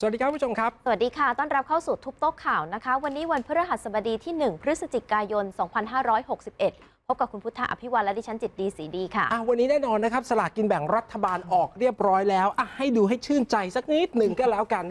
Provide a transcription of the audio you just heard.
สวัสดีครับผู้ชมครับ สวัสดีค่ะต้อนรับเข้าสู่ทุบโต๊ะข่าวนะคะ วันนี้วันพฤหัสบดีที่ 1 พฤศจิกายน 2561 พบกับคุณพุทธอภิวัลและดิฉันจิตดีสีดีค่ะ วันนี้แน่นอนนะครับ สลากกินแบ่งรัฐบาลออกเรียบร้อยแล้ว ให้ดูให้ชื่นใจสักนิดหนึ่งก็แล้วกัน